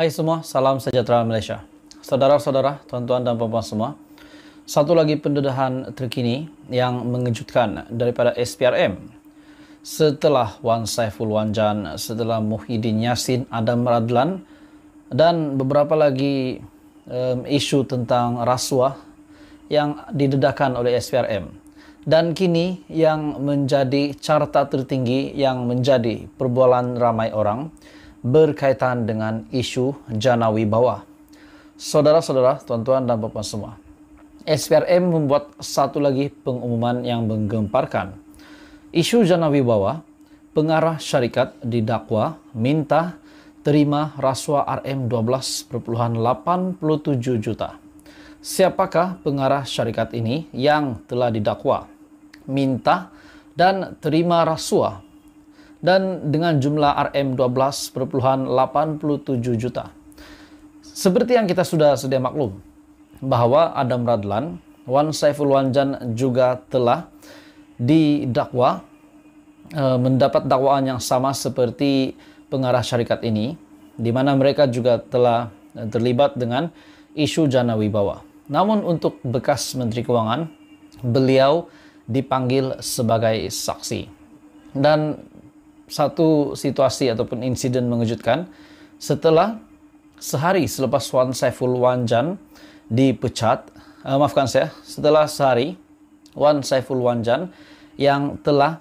Hai semua, salam sejahtera Malaysia. Saudara-saudara, tuan-tuan dan puan-puan semua, satu lagi pendedahan terkini yang mengejutkan daripada SPRM setelah Wan Saiful Wanjan, setelah Muhyiddin Yassin, Adam Radlan, dan beberapa lagi um, isu tentang rasuah yang didedahkan oleh SPRM. Dan kini yang menjadi carta tertinggi yang menjadi perbualan ramai orang berkaitan dengan isu Janawi wibawa. Saudara-saudara, tuan-tuan dan bapak semua, SPRM membuat satu lagi pengumuman yang menggemparkan. Isu Janawi wibawa, pengarah syarikat didakwa minta terima rasuah RM 12.87 juta. Siapakah pengarah syarikat ini yang telah didakwa, minta, dan terima rasuah dan dengan jumlah rm 1287 juta. Seperti yang kita sudah sedia maklum, bahwa Adam Radlan, Wan Saiful Wanjan juga telah didakwa e, mendapat dakwaan yang sama seperti pengarah syarikat ini, di mana mereka juga telah terlibat dengan isu Jana Wibawa. Namun untuk bekas Menteri Keuangan, beliau dipanggil sebagai saksi. Dan satu situasi ataupun insiden mengejutkan setelah sehari selepas Wan Saiful Wanjan dipecat, uh, maafkan saya, setelah sehari Wan Saiful Wanjan yang telah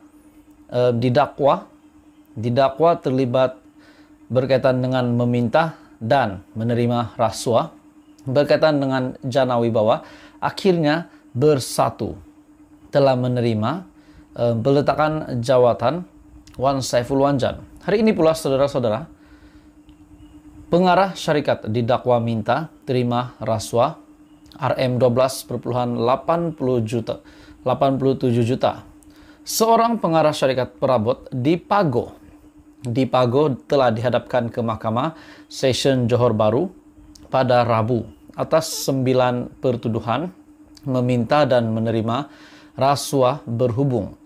uh, didakwa didakwa terlibat berkaitan dengan meminta dan menerima rasuah berkaitan dengan Jana Wibawa akhirnya bersatu telah menerima uh, peletakan jawatan Wan Saiful Wanjan. Hari ini pula saudara-saudara, pengarah syarikat didakwa minta terima rasuah RM12,80 juta, 87 juta. Seorang pengarah syarikat perabot di Pago, di Pago telah dihadapkan ke Mahkamah Session Johor Baru pada Rabu atas sembilan pertuduhan meminta dan menerima rasuah berhubung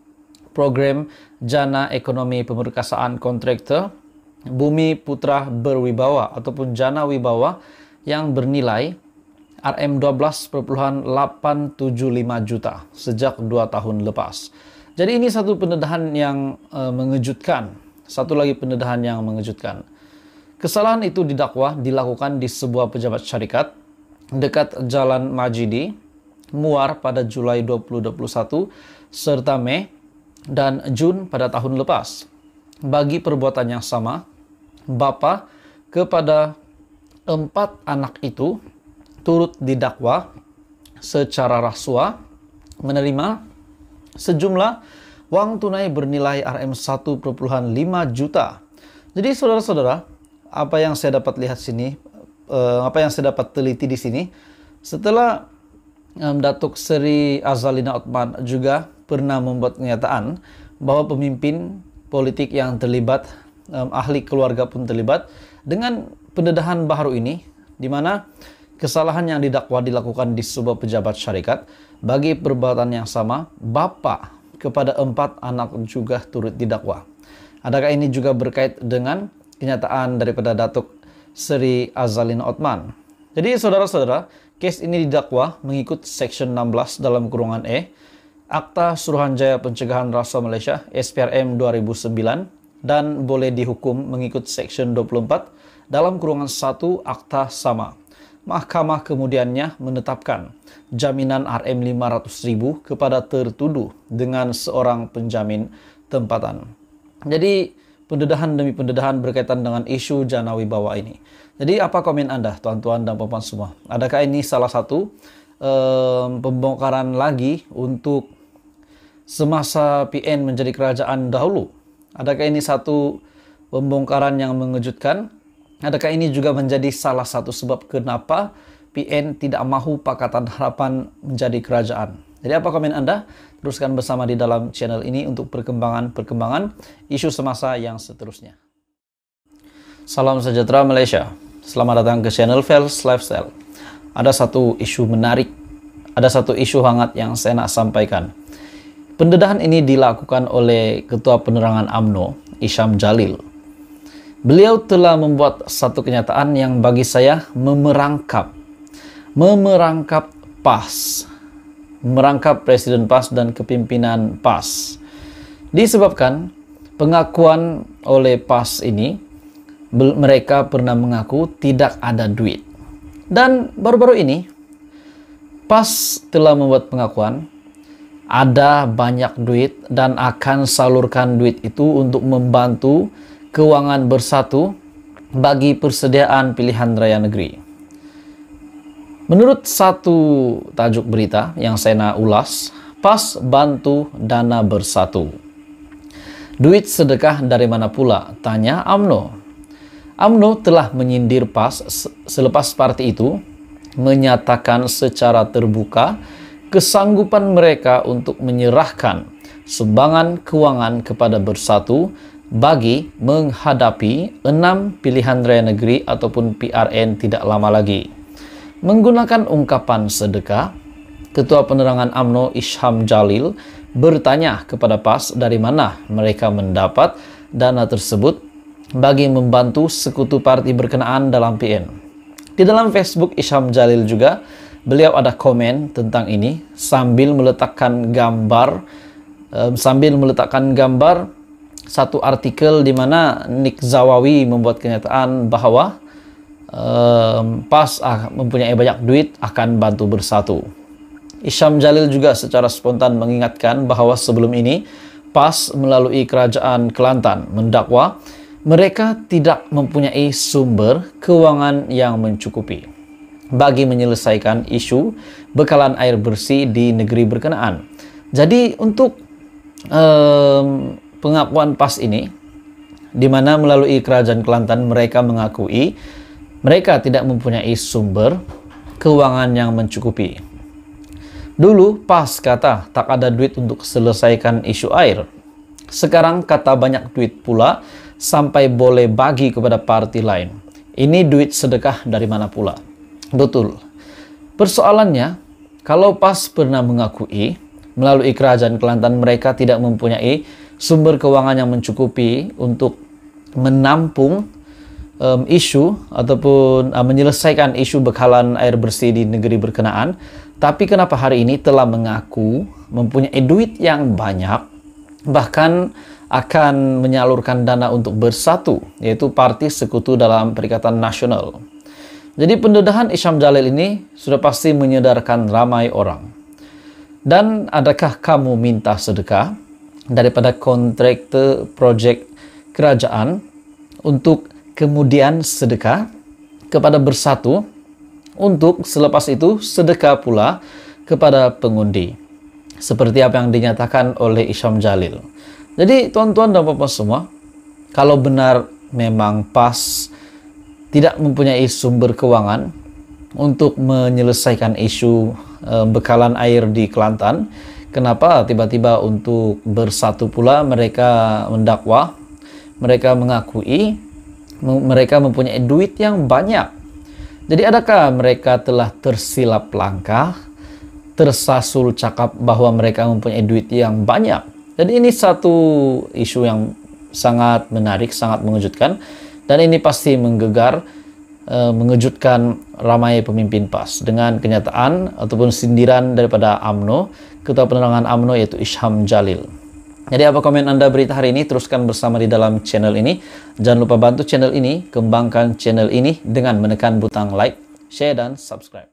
program Jana Ekonomi Pemerkasaan Kontraktor Bumi Putra Berwibawa ataupun Jana Wibawa yang bernilai RM12,875 juta sejak dua tahun lepas. Jadi ini satu pendedahan yang e, mengejutkan. Satu lagi pendedahan yang mengejutkan. Kesalahan itu didakwa dilakukan di sebuah pejabat syarikat dekat Jalan Majidi, Muar pada Julai 2021 serta Mei dan Jun pada tahun lepas. Bagi perbuatan yang sama, Bapa kepada empat anak itu turut didakwa secara rasuah menerima sejumlah uang tunai bernilai RM 1,5 juta. Jadi saudara-saudara, apa yang saya dapat lihat sini, eh, apa yang saya dapat teliti di sini, setelah Datuk Seri Azalina Otman juga pernah membuat kenyataan bahwa pemimpin politik yang terlibat, um, ahli keluarga pun terlibat dengan pendedahan baru ini, di mana kesalahan yang didakwa dilakukan di sebuah pejabat syarikat bagi perbuatan yang sama, bapak kepada empat anak juga turut didakwa. Adakah ini juga berkait dengan kenyataan daripada Datuk Seri Azalin Otman? Jadi saudara-saudara, case ini didakwa mengikut section 16 dalam kurungan E Akta Suruhanjaya Pencegahan Rasuah Malaysia SPRM 2009 dan boleh dihukum mengikut Seksyen 24 dalam kurungan satu akta sama. Mahkamah kemudiannya menetapkan jaminan RM 500,000 kepada tertuduh dengan seorang penjamin tempatan. Jadi pendedahan demi pendedahan berkaitan dengan isu Janawi bawah ini. Jadi apa komen Anda tuan-tuan dan puan-puan semua? Adakah ini salah satu um, pembongkaran lagi untuk semasa PN menjadi kerajaan dahulu? Adakah ini satu pembongkaran yang mengejutkan? Adakah ini juga menjadi salah satu sebab kenapa PN tidak mahu Pakatan Harapan menjadi kerajaan? Jadi apa komen Anda? Teruskan bersama di dalam channel ini untuk perkembangan-perkembangan isu semasa yang seterusnya. Salam sejahtera Malaysia. Selamat datang ke channel Fels Lifestyle. Ada satu isu menarik, ada satu isu hangat yang saya nak sampaikan. Pendedahan ini dilakukan oleh Ketua Penerangan AMNO, Isham Jalil. Beliau telah membuat satu kenyataan yang bagi saya memerangkap. Memerangkap PAS. Merangkap Presiden PAS dan kepimpinan PAS. Disebabkan pengakuan oleh PAS ini, mereka pernah mengaku tidak ada duit. Dan baru-baru ini, PAS telah membuat pengakuan ada banyak duit dan akan salurkan duit itu untuk membantu keuangan bersatu bagi persediaan pilihan raya negeri. Menurut satu tajuk berita yang saya nak ulas, pas bantu dana bersatu. Duit sedekah dari mana pula? Tanya AMNO. AMNO telah menyindir PAS selepas parti itu menyatakan secara terbuka kesanggupan mereka untuk menyerahkan sumbangan keuangan kepada bersatu bagi menghadapi enam pilihan raya negeri ataupun PRN tidak lama lagi. Menggunakan ungkapan sedekah, Ketua Penerangan AMNO Isham Jalil bertanya kepada PAS dari mana mereka mendapat dana tersebut bagi membantu sekutu parti berkenaan dalam PN. Di dalam Facebook Isham Jalil juga beliau ada komen tentang ini sambil meletakkan gambar um, sambil meletakkan gambar satu artikel di mana Nick Zawawi membuat kenyataan bahwa um, PAS ah, mempunyai banyak duit akan bantu bersatu. Isham Jalil juga secara spontan mengingatkan bahwa sebelum ini PAS melalui kerajaan Kelantan mendakwa mereka tidak mempunyai sumber keuangan yang mencukupi bagi menyelesaikan isu bekalan air bersih di negeri berkenaan. Jadi untuk um, pengakuan PAS ini, di mana melalui Kerajaan Kelantan mereka mengakui mereka tidak mempunyai sumber keuangan yang mencukupi. Dulu PAS kata tak ada duit untuk selesaikan isu air. Sekarang kata banyak duit pula sampai boleh bagi kepada parti lain. Ini duit sedekah dari mana pula? Betul. Persoalannya, kalau PAS pernah mengakui melalui kerajaan Kelantan mereka tidak mempunyai sumber keuangan yang mencukupi untuk menampung um, isu ataupun uh, menyelesaikan isu bekalan air bersih di negeri berkenaan. Tapi kenapa hari ini telah mengaku mempunyai duit yang banyak, bahkan akan menyalurkan dana untuk bersatu, yaitu Parti Sekutu dalam Perikatan Nasional. Jadi pendedahan Isyam Jalil ini sudah pasti menyedarkan ramai orang. Dan adakah kamu minta sedekah daripada kontraktor proyek kerajaan untuk kemudian sedekah kepada bersatu untuk selepas itu sedekah pula kepada pengundi. Seperti apa yang dinyatakan oleh Isyam Jalil. Jadi tuan-tuan dan bapak semua, kalau benar memang pas tidak mempunyai sumber keuangan untuk menyelesaikan isu eh, bekalan air di Kelantan, kenapa tiba-tiba untuk bersatu pula mereka mendakwa, mereka mengakui mereka mempunyai duit yang banyak. Jadi adakah mereka telah tersilap langkah, tersasul cakap bahwa mereka mempunyai duit yang banyak? Jadi ini satu isu yang sangat menarik, sangat mengejutkan dan ini pasti menggegar, eh, mengejutkan ramai pemimpin PAS dengan kenyataan ataupun sindiran daripada AMNO, Ketua Penerangan AMNO yaitu Isham Jalil. Jadi apa komen Anda berita hari ini? Teruskan bersama di dalam channel ini. Jangan lupa bantu channel ini, kembangkan channel ini dengan menekan butang like, share, dan subscribe.